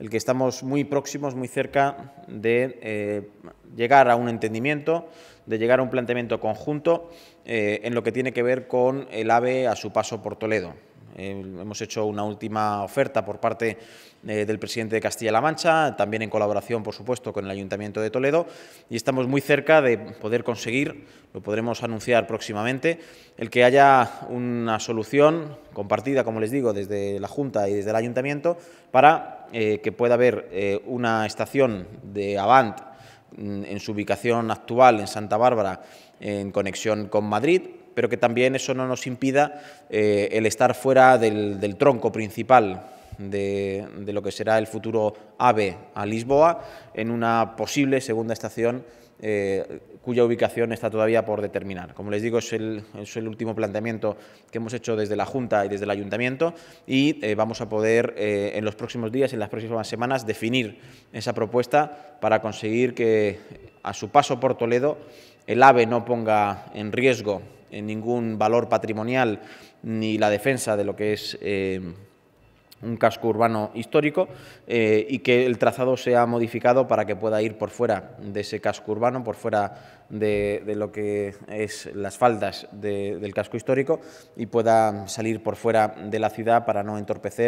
el que estamos muy próximos, muy cerca de eh, llegar a un entendimiento, de llegar a un planteamiento conjunto eh, en lo que tiene que ver con el AVE a su paso por Toledo. Eh, hemos hecho una última oferta por parte eh, del presidente de Castilla-La Mancha, también en colaboración, por supuesto, con el Ayuntamiento de Toledo, y estamos muy cerca de poder conseguir, lo podremos anunciar próximamente, el que haya una solución compartida, como les digo, desde la Junta y desde el Ayuntamiento, para eh, que pueda haber una estación de Avant mm, en su ubicación actual en Santa Bárbara en conexión con Madrid, pero que también eso no nos impida eh, el estar fuera del, tronco principal de, lo que será el futuro AVE a Lisboa en una posible segunda estación eh, cuya ubicación está todavía por determinar. Como les digo, es el, último planteamiento que hemos hecho desde la Junta y desde el Ayuntamiento y eh, vamos a poder en los próximos días, en las próximas semanas, definir esa propuesta para conseguir que a su paso por Toledo el AVE no ponga en riesgo ningún valor patrimonial ni la defensa de lo que es eh, un casco urbano histórico eh, y que el trazado sea modificado para que pueda ir por fuera de ese casco urbano, por fuera de, lo que es las faldas del casco histórico y pueda salir por fuera de la ciudad para no entorpecer